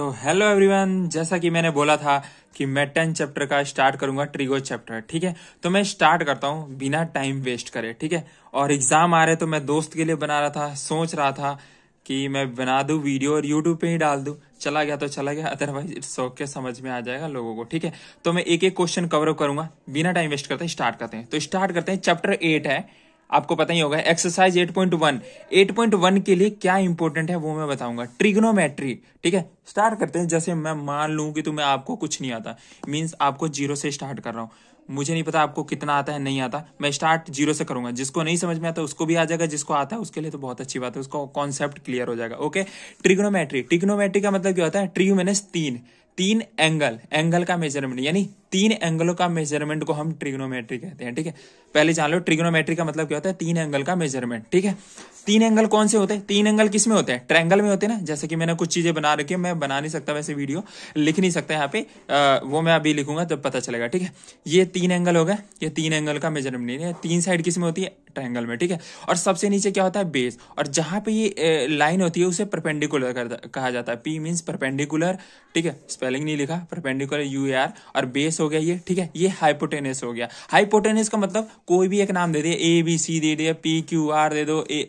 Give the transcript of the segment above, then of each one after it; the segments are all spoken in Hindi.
तो हेलो एवरीवन जैसा कि मैंने बोला था कि मैं टेन चैप्टर का स्टार्ट करूंगा ट्रिगो चैप्टर ठीक है तो मैं स्टार्ट करता हूं बिना टाइम वेस्ट करे ठीक है और एग्जाम आ रहे तो मैं दोस्त के लिए बना रहा था सोच रहा था कि मैं बना दू वीडियो और यूट्यूब पे ही डाल दू चला गया तो चला गया अदरवाइज इट्स ओके समझ में आ जाएगा लोगों को ठीक है तो मैं एक एक क्वेश्चन कवर करूंगा बिना टाइम वेस्ट करते स्टार्ट करते हैं तो स्टार्ट करते हैं चैप्टर एट है आपको पता ही होगा एक्सरसाइज 8.1 8.1 के लिए क्या इंपॉर्टेंट है वो मैं बताऊंगा ट्रिग्नोमेट्री ठीक है स्टार्ट करते हैं जैसे मैं मान लू कि तुम्हें आपको कुछ नहीं आता मींस आपको जीरो से स्टार्ट कर रहा हूं मुझे नहीं पता आपको कितना आता है नहीं आता मैं स्टार्ट जीरो से करूंगा जिसको नहीं समझ में आता उसको भी आ जाएगा जिसको आता है उसके लिए तो बहुत अच्छी बात है उसका कॉन्सेप्ट क्लियर हो जाएगा ओके ट्रिग्नोमेट्री ट्रिग्नोमेट्री का मतलब क्या होता है ट्रिग्यू मैंने तीन तीन एंगल एंगल का मेजरमेंट यानी तीन एंगलों का मेजरमेंट को हम ट्रिग्नोमेट्री कहते हैं ठीक है पहले जान लो ट्रिग्नोमेट्री का मतलब क्या होता है तीन एंगल का मेजरमेंट ठीक है तीन एंगल कौन से होते हैं तीन एंगल किस में होते हैं ट्रैंगल में होते हैं ना जैसे कि मैंने कुछ चीजें बना रखी है मैं बना नहीं सकता वैसे वीडियो लिख नहीं सकता यहाँ पे आ, वो मैं अभी लिखूंगा तब पता चलेगा ठीक है ये तीन एंगल होगा ये तीन एंगल का मेजरमेंट नहीं है तीन साइड किस में होती है ट्रैंगल में ठीक है और सबसे नीचे क्या होता है बेस और जहां पर ये लाइन होती है उसे परपेंडिकुलर कहा जाता है पी मीन्स परपेंडिकुलर ठीक है स्पेलिंग नहीं लिखा परपेंडिकुलर यू आर और बेस हो गया ये ठीक है ये हाइपोटेनस हो गया हाइपोटेनस का मतलब कोई भी एक नाम दे दे ए बी सी दे दे पी क्यू आर दे दो ए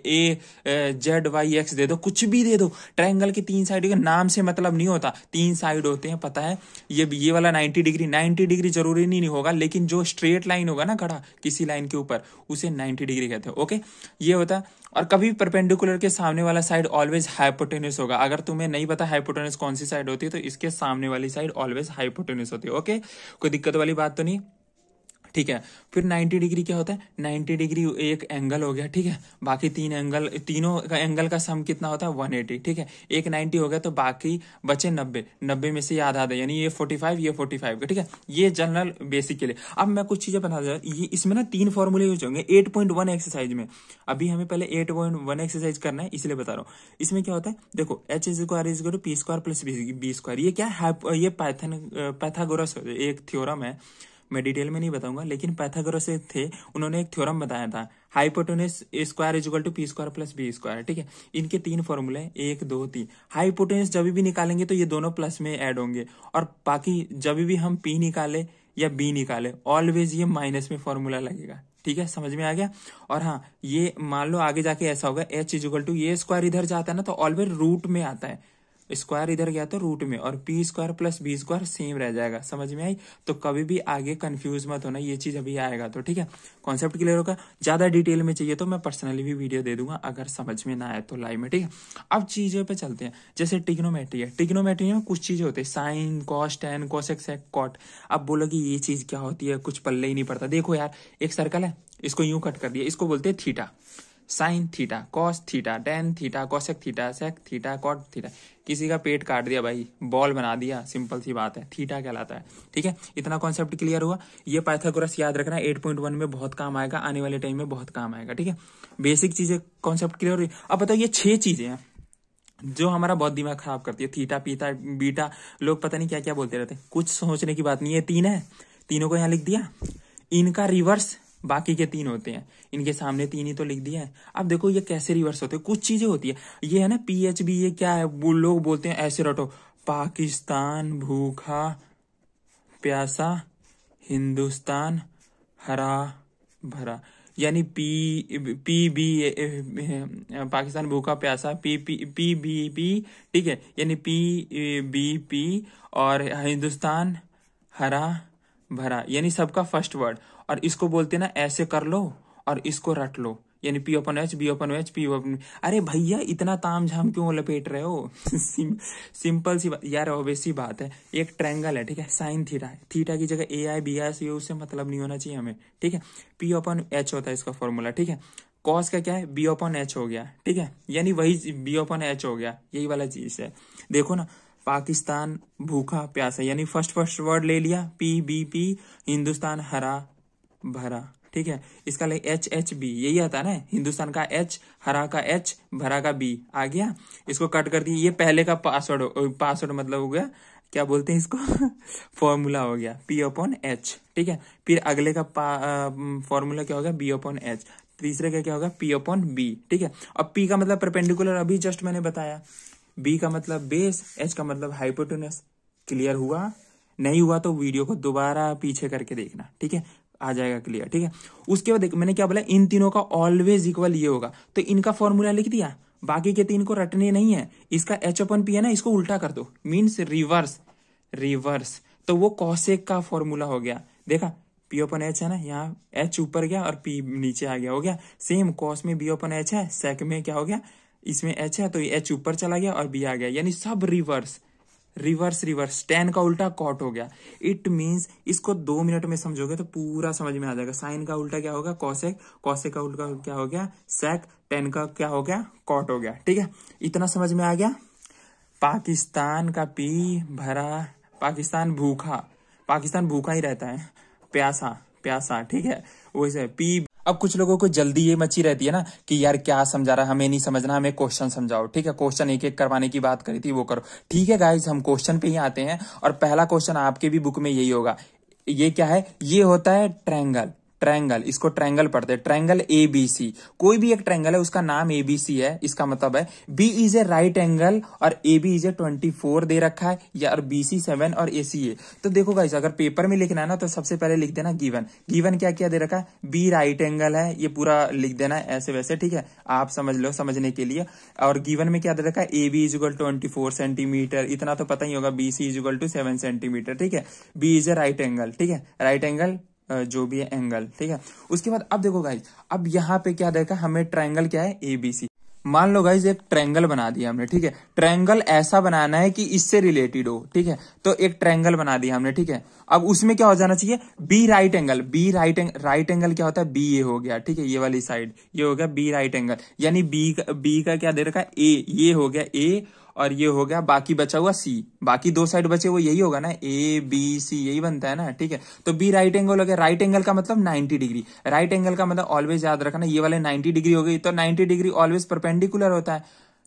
ए जेड वाई एक्स दे दो कुछ भी दे दो ट्रायंगल की तीन साइड के नाम से मतलब नहीं होता तीन साइड होते हैं पता है ये ये वाला नाइन्टी डिग्री नाइन्टी डिग्री जरूरी नहीं, नहीं होगा लेकिन जो स्ट्रेट लाइन होगा ना खड़ा किसी लाइन के ऊपर उसे नाइन्टी डिग्री कहते हैं ओके ये होता है और कभी परपेंडिकुलर के सामने वाला साइड ऑलवेज हाइपोटेनस होगा अगर तुम्हें नहीं पता हाइपोटेनस कौन सी साइड होती है तो इसके सामने वाली साइड ऑलवेज हाइपोटेनस होती है ओके कोई दिक्कत वाली बात तो नहीं ठीक है फिर 90 डिग्री क्या होता है 90 डिग्री एक एंगल हो गया ठीक है बाकी तीन एंगल तीनों का एंगल का सम कितना होता है 180 ठीक है एक 90 हो गया तो बाकी बचे 90 90 में से याद आधा यानी ये 45 ये 45 का ठीक है ये जनरल बेसिक के लिए अब मैं कुछ चीजें बता दूँ ये इसमें ना तीन फॉर्मूले यूज होंगे एट एक्सरसाइज में अभी हमें पहले एट एक्सरसाइज करना है इसलिए बता रहा हूँ इसमें क्या होता है देखो H is square is to P square plus B square ये क्या है ये पैथन पैथागोरस uh, एक थियोरम है मैं डिटेल में नहीं बताऊंगा लेकिन पैथागोरस थे उन्होंने एक थ्योरम बताया था hypotenuse square equal to P square plus B square ठीक है इनके तीन फॉर्मूले एक दो तीन हाइपोटेनस जब भी निकालेंगे तो ये दोनों प्लस में एड होंगे और बाकी जब भी हम पी निकाले या बी निकाले ऑलवेज ये माइनस में फॉर्मूला लगेगा ठीक है समझ में आ गया और हाँ ये मान लो आगे जाके ऐसा होगा एच इजल टू ये स्क्वायर इधर जाता है ना तो ऑलवेज रूट में आता है स्क्वायर इधर गया तो रूट में और P square plus B square same रह जाएगा समझ में आई तो कभी भी आगे कंफ्यूज मत होना ये चीज अभी आएगा तो ठीक है कॉन्सेप्ट क्लियर होगा ज्यादा डिटेल में चाहिए तो मैं पर्सनली भी वीडियो दे दूंगा अगर समझ में ना आए तो लाइव में ठीक है अब चीजों पर चलते हैं जैसे टिग्नोमेट्री है टिग्नोमेट्री में कुछ चीजें होती है sin cos tan cos X cot अब बोलोगे ये चीज क्या होती है कुछ पल्ले ही नहीं पड़ता देखो यार एक सर्कल है इसको यूं कट कर दिया इसको बोलते हैं theta sin theta cos theta tan theta cosec theta sec theta cot theta किसी का पेट काट दिया भाई बॉल बना दिया सिंपल सी बात है थीटा कहलाता है ठीक है इतना कॉन्सेप्ट क्लियर हुआ ये पाइथागोरस याद रखना एट पॉइंट वन में बहुत काम आएगा आने वाले टाइम में बहुत काम आएगा ठीक है बेसिक चीजें कॉन्सेप्ट क्लियर हुई अब बताओ ये छह चीजें हैं जो हमारा बहुत दिमाग खराब करती है थीटा पीता बीटा लोग पता नहीं क्या क्या बोलते रहते हैं कुछ सोचने की बात नहीं है तीन है तीनों को यहाँ लिख दिया इनका रिवर्स बाकी के तीन होते हैं इनके सामने तीन ही तो लिख दिया है अब देखो ये कैसे रिवर्स होते हैं कुछ चीजें होती है ये है ना पी एच बी ये क्या है वो लोग बोलते हैं ऐसे रटो पाकिस्तान भूखा प्यासा हिंदुस्तान हरा भरा यानी पी पी बी पाकिस्तान भूखा प्यासा P P P B P ठीक है यानी पी बी पी और हिंदुस्तान हरा भरा यानी सबका फर्स्ट वर्ड और इसको बोलते ना ऐसे कर लो और इसको रट लो यानी P open H B open H P open अरे भैया इतना ताम झाम क्यों लपेट रहे हो सिंपल सी बात यार ओबेसी बात है एक ट्रैंगल है ठीक है साइन थीटा थीटा की जगह ए आई बी आई सी उससे मतलब नहीं होना चाहिए हमें ठीक है पी ओपन एच होता है इसका फॉर्मूला ठीक है कॉस का क्या है बी ओपन एच हो गया ठीक है यानी वही बी ओपन एच हो गया यही वाला चीज है देखो ना पाकिस्तान भूखा प्यासा यानी फर्स्ट फर्स्ट वर्ड ले लिया पी बी पी हिंदुस्तान हरा भरा ठीक है इसका ले एच एच बी यही आता है ना हिंदुस्तान का एच हरा का एच भरा का बी आ गया इसको कट कर दिया ये पहले का पासवर्ड पासवर्ड मतलब हो गया क्या बोलते हैं इसको फॉर्मूला हो गया पी अपॉन एच ठीक है फिर अगले का फॉर्मूला क्या होगा बी अपॉन एच तीसरे का क्या होगा पी अपॉन बी ठीक है अब पी का मतलब परपेंडिकुलर अभी जस्ट मैंने बताया बी का मतलब बेस एच का मतलब हाइपोटोनस क्लियर हुआ नहीं हुआ तो वीडियो को दोबारा पीछे करके देखना ठीक है आ जाएगा क्लियर ठीक है उसके बाद मैंने क्या बोला इन तीनों का ऑलवेज इक्वल ये होगा तो इनका फॉर्मूला लिख दिया बाकी के तीन को रटने नहीं है इसका एच ओपन पी है ना इसको उल्टा कर दो मीन्स रिवर्स रिवर्स तो वो कॉशेक का फॉर्मूला हो गया देखा पी ओपन एच है ना यहाँ एच ऊपर गया और पी नीचे आ गया हो गया सेम कॉस में बी ओपन एच है सेक में क्या हो गया इसमें एच है तो ये एच ऊपर चला गया और बी आ गया यानी सब रिवर्स रिवर्स रिवर्स टेन का उल्टा कॉट हो गया इट मीन्स इसको दो मिनट में समझोगे तो पूरा समझ में आ जाएगा साइन का उल्टा क्या होगा कौशेक कौशेक का उल्टा क्या हो गया सेक टेन का क्या हो गया कॉट हो गया ठीक है इतना समझ में आ गया पाकिस्तान का पी भरा पाकिस्तान भूखा पाकिस्तान भूखा ही रहता है प्यासा प्यासा ठीक है वैसे पी अब कुछ लोगों को जल्दी ये मची रहती है ना कि यार क्या समझा रहा है हमें नहीं समझना हमें क्वेश्चन समझाओ ठीक है क्वेश्चन एक एक करवाने की बात करी थी वो करो ठीक है गाइज हम क्वेश्चन पे ही आते हैं और पहला क्वेश्चन आपके भी बुक में यही होगा ये क्या है ये होता है ट्रैंगल ट्रायंगल इसको ट्रायंगल पढ़ते हैं ट्रायंगल ए बी सी कोई भी एक ट्रायंगल है उसका नाम ए बी सी है इसका मतलब है B is a right angle और A B is a twenty four दे रखा है या और बी सी सेवन और ए सी ए तो देखो गाइस अगर पेपर में लिखना है ना तो सबसे पहले लिख देना गिवन गिवन क्या क्या दे रखा है बी राइट एंगल है ये पूरा लिख देना है ऐसे वैसे ठीक है आप समझ लो समझने के लिए और गिवन में क्या दे रखा है A B is equal twenty four centimetre इतना तो पता ही होगा B C is equal to seven centimetre ठीक है B is a right angle ठीक है राइट एंगल जो भी है एंगल ठीक है उसके बाद अब देखो गाइज अब यहाँ पे क्या देखा हमें ट्राइंगल क्या है एबीसी मान लो गाइज एक ट्रैंगल बना दिया हमने ठीक है ट्रैंगल ऐसा बनाना है कि इससे रिलेटेड हो ठीक है तो एक ट्रैंगल बना दिया हमने ठीक है अब उसमें क्या हो जाना चाहिए B right angle B right right angle क्या होता है बी ए हो गया ठीक है ये वाली साइड ये हो गया बी राइट एंगल यानी बी बी का क्या दे रखा है ए ये हो गया ए और ये हो गया बाकी बचा हुआ सी बाकी दो साइड बचे वो यही होगा ना ए बी सी यही बनता है ना ठीक है तो बी राइट एंगल हो गया राइट एंगल का मतलब 90 डिग्री राइट एंगल का मतलब ऑलवेज याद रखना ये वाले 90 डिग्री हो गई तो 90 डिग्री ऑलवेज परपेंडिकुलर होता है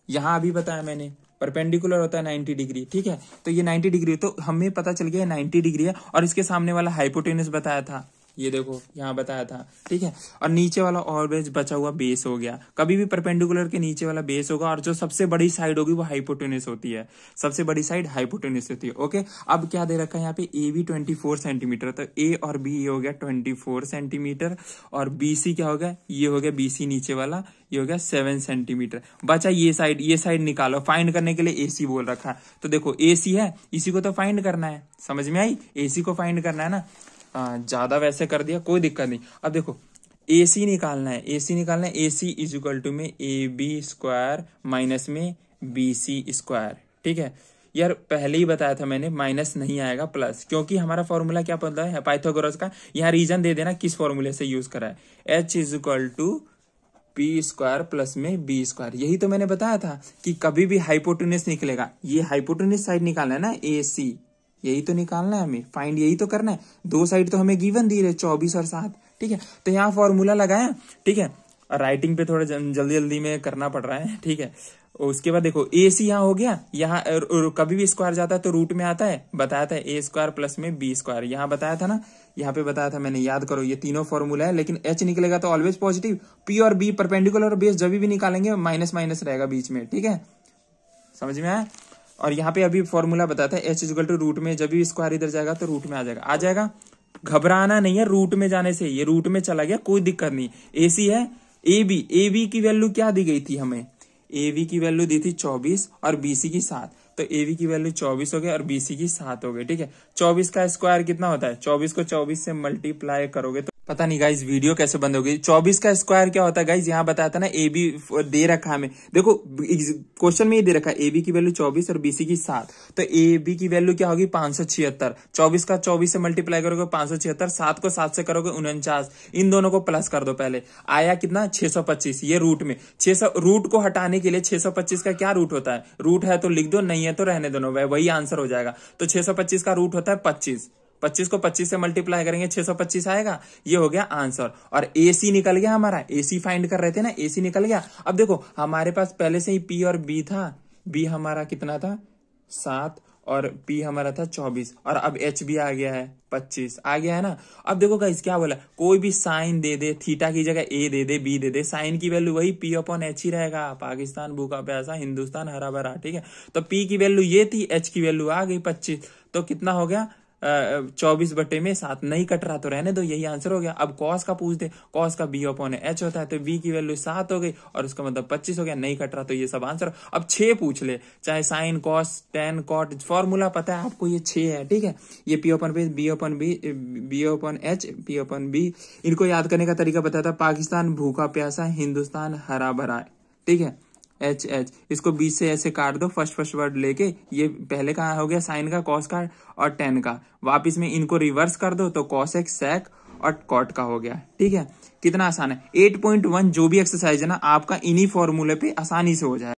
यहां अभी बताया मैंने परपेंडिकुलर होता है नाइन्टी डिग्री ठीक है तो ये नाइन्टी डिग्री तो हमें पता चल गया नाइन्टी डिग्री है और इसके सामने वाला हाइपोटेनस बताया था ये देखो यहाँ बताया था ठीक है और नीचे वाला ऑलवेज बचा हुआ बेस हो गया कभी भी परपेंडिकुलर के नीचे वाला बेस होगा और जो सबसे बड़ी साइड होगी वो हाइपोटेनिस होती है सबसे बड़ी साइड हाइपोटेनिस होती है ओके अब क्या दे रखा है यहाँ पे A B twenty four centimetre तो ए और बी ये हो गया ट्वेंटी फोर सेंटीमीटर और बी सी क्या हो गया ये हो गया बी सी नीचे वाला ये हो गया सेवन सेंटीमीटर बचा ये साइड ये साइड निकालो फाइंड करने के लिए सी बोल रखा है तो देखो सी है इसी को तो फाइंड करना है समझ में आई एसी को फाइंड करना है ना ज्यादा वैसे कर दिया कोई दिक्कत नहीं अब देखो ए सी निकालना है ए सी निकालना है A C is equal to में ए बी स्क्वायर माइनस में बी सी स्क्वायर ठीक है यार पहले ही बताया था मैंने माइनस नहीं आएगा प्लस क्योंकि हमारा फॉर्मूला क्या पता है पाइथागोरस का यहाँ रीजन दे देना किस फॉर्मूले से यूज करा है H is equal to P square plus में बी स्क्वायर यही तो मैंने बताया था कि कभी भी हाइपोटूनिस निकलेगा ये हाइपोटूनिस साइड निकालना है ना ए सी यही तो निकालना है हमें फाइंड यही तो करना है दो साइड तो हमें गिवन दी रहे चौबीस और सात ठीक है तो यहाँ फॉर्मूला लगाया ठीक है राइटिंग पे थोड़ा जल्दी जल्दी में करना पड़ रहा है ठीक है उसके बाद देखो ए सी यहाँ हो गया यहाँ कभी भी स्क्वायर जाता है तो रूट में आता है बताया था ए स्क्वायर प्लस में बी स्क्वायर यहाँ बताया था ना यहाँ पे बताया था मैंने याद करो ये तीनों फॉर्मूला है लेकिन एच निकलेगा तो ऑलवेज पॉजिटिव पी और बी परपेंडिकुलर और बेस जब भी निकालेंगे माइनस माइनस रहेगा बीच में ठीक है समझ में आया और यहाँ पे अभी फॉर्मूला बताया था एच इजल टू रूट में जब भी स्क्वायर इधर जाएगा तो रूट में आ जाएगा आ जाएगा घबराना नहीं है रूट में जाने से ये रूट में चला गया कोई दिक्कत नहीं एसी है ए बी ए बी की वैल्यू क्या दी गई थी हमें ए बी की वैल्यू दी थी चौबीस और बीसी की सात तो ए बी की वैल्यू चौबीस हो गई और बीसी की सात हो गई ठीक है चौबीस का स्क्वायर कितना होता है चौबीस को चौबीस से मल्टीप्लाई करोगे तो पता नहीं गाइज वीडियो कैसे बंद हो गई चौबीस का स्क्वायर क्या होता है गाइज यहाँ बताया था ना ए बी दे रखा हमें देखो क्वेश्चन में ये दे रखा है ए बी की वैल्यू चौबीस और बीसी की सात तो ए बी की वैल्यू क्या होगी पांच सौ छिहत्तर चौबीस का चौबीस से मल्टीप्लाई करोगे पांच सौ छिहत्तर सात को सात से करोगे उनचास इन दोनों को प्लस कर दो पहले आया कितना छह सौ पच्चीस ये रूट में छह सौ रूट को हटाने के लिए छह सौ पच्चीस का क्या रूट होता है रूट है तो लिख दो नहीं है तो रहने दोनों वही आंसर हो जाएगा तो छह सौ पच्चीस का रूट होता है पच्चीस 25 को 25 से मल्टीप्लाई करेंगे 625 आएगा ये हो गया आंसर और एसी निकल गया हमारा एसी फाइंड कर रहे थे ना एसी निकल गया अब देखो हमारे पास पहले से ही पी और बी था बी हमारा कितना था सात और पी हमारा था चौबीस और अब एच भी आ गया है पच्चीस आ गया है ना अब देखो गाइस क्या बोला कोई भी साइन दे दे थीटा की जगह ए दे दे बी दे दे साइन की वैल्यू वही पी अपॉन एच ही रहेगा पाकिस्तान भूखा प्यासा हिंदुस्तान हरा भरा ठीक है तो पी की वैल्यू ये थी एच की वैल्यू आ गई पच्चीस तो कितना हो गया चौबीस बटे में सात नहीं कट रहा तो रहने दो यही आंसर हो गया अब कॉस का पूछ दे कॉस का बी अपॉन एच होता है तो बी की वैल्यू सात हो गई और उसका मतलब पच्चीस हो गया नहीं कट रहा तो ये सब आंसर अब छह पूछ ले चाहे sine cos tan cot formula पता है आपको ये छह है ठीक है ये P upon B B upon B B open H P upon B इनको याद करने का तरीका बताया था पाकिस्तान भूखा प्यासा हिंदुस्तान हरा भरा ठीक है एच एच इसको बीच से ऐसे काट दो फर्स्ट फर्स्ट वर्ड लेके ये पहले का हो गया साइन का कॉस का और टेन का वापस में इनको रिवर्स कर दो तो कॉस एक्स सेक और कॉट का हो गया ठीक है कितना आसान है एट पॉइंट वन जो भी एक्सरसाइज है ना आपका इन्हीं फॉर्मूले पे आसानी से हो जाए